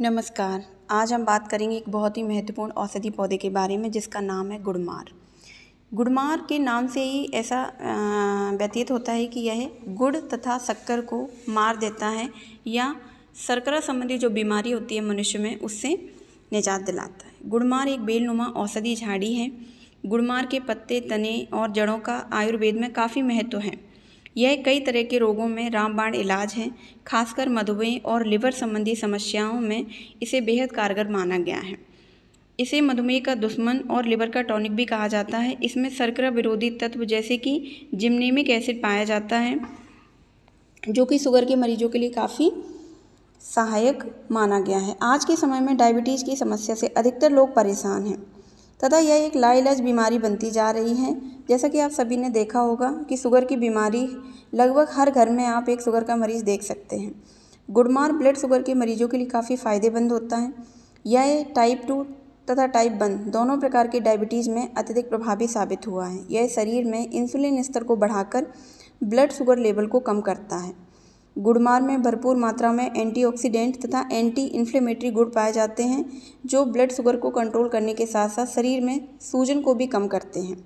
नमस्कार आज हम बात करेंगे एक बहुत ही महत्वपूर्ण औषधि पौधे के बारे में जिसका नाम है गुड़मार गुड़मार के नाम से ही ऐसा व्यतीत होता है कि यह गुड़ तथा शक्कर को मार देता है या शर्करा संबंधी जो बीमारी होती है मनुष्य में उससे निजात दिलाता है गुड़मार एक बेलनुमा औषधि झाड़ी है गुड़मार के पत्ते तने और जड़ों का आयुर्वेद में काफ़ी महत्व है यह कई तरह के रोगों में रामबाण इलाज है खासकर मधुमेह और लिवर संबंधी समस्याओं में इसे बेहद कारगर माना गया है इसे मधुमेह का दुश्मन और लिवर का टॉनिक भी कहा जाता है इसमें सर्करा विरोधी तत्व जैसे कि जिमनेमिक एसिड पाया जाता है जो कि शुगर के मरीजों के लिए काफ़ी सहायक माना गया है आज के समय में डायबिटीज़ की समस्या से अधिकतर लोग परेशान हैं तथा यह एक लाइलाज बीमारी बनती जा रही है जैसा कि आप सभी ने देखा होगा कि शुगर की बीमारी लगभग हर घर में आप एक शुगर का मरीज़ देख सकते हैं गुड़मार ब्लड शुगर के मरीजों के लिए काफ़ी फ़ायदेमंद होता है यह टाइप टू तथा टाइप वन दोनों प्रकार के डायबिटीज़ में अत्यधिक प्रभावी साबित हुआ है यह शरीर में इंसुलिन स्तर को बढ़ाकर ब्लड शुगर लेवल को कम करता है गुड़मार में भरपूर मात्रा में एंटीऑक्सीडेंट तथा एंटी इन्फ्लेमेटरी गुड़ पाए जाते हैं जो ब्लड शुगर को कंट्रोल करने के साथ साथ शरीर में सूजन को भी कम करते हैं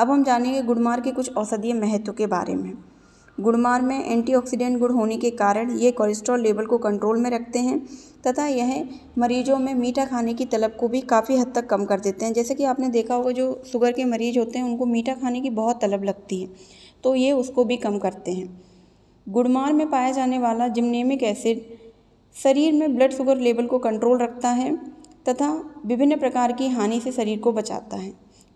अब हम जानेंगे गुड़मार के कुछ औषधीय महत्व के बारे में गुड़मार में एंटीऑक्सीडेंट गुड़ होने के कारण ये कोलेस्ट्रॉल लेवल को कंट्रोल में रखते हैं तथा यह मरीजों में मीठा खाने की तलब को भी काफ़ी हद तक कम कर देते हैं जैसे कि आपने देखा होगा जो शुगर के मरीज होते हैं उनको मीठा खाने की बहुत तलब लगती है तो ये उसको भी कम करते हैं गुड़मार में पाया जाने वाला जिम्नेमिक एसिड शरीर में ब्लड शुगर लेवल को कंट्रोल रखता है तथा विभिन्न प्रकार की हानि से शरीर को बचाता है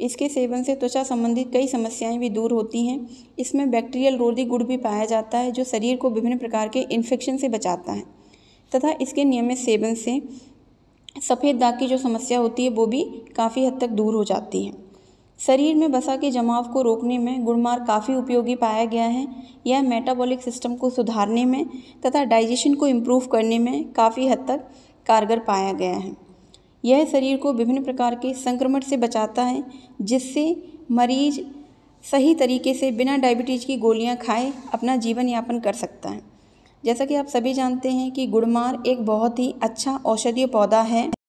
इसके सेवन से त्वचा संबंधित कई समस्याएं भी दूर होती हैं इसमें बैक्टीरियल रोधी गुड़ भी पाया जाता है जो शरीर को विभिन्न प्रकार के इन्फेक्शन से बचाता है तथा इसके नियमित सेवन से सफ़ेद दाग की जो समस्या होती है वो भी काफ़ी हद तक दूर हो जाती है शरीर में बसा के जमाव को रोकने में गुड़मार काफ़ी उपयोगी पाया गया है यह मेटाबॉलिक सिस्टम को सुधारने में तथा डाइजेशन को इम्प्रूव करने में काफ़ी हद तक कारगर पाया गया है यह शरीर को विभिन्न प्रकार के संक्रमण से बचाता है जिससे मरीज सही तरीके से बिना डायबिटीज़ की गोलियां खाए अपना जीवन यापन कर सकता है जैसा कि आप सभी जानते हैं कि गुड़मार एक बहुत ही अच्छा औषधीय पौधा है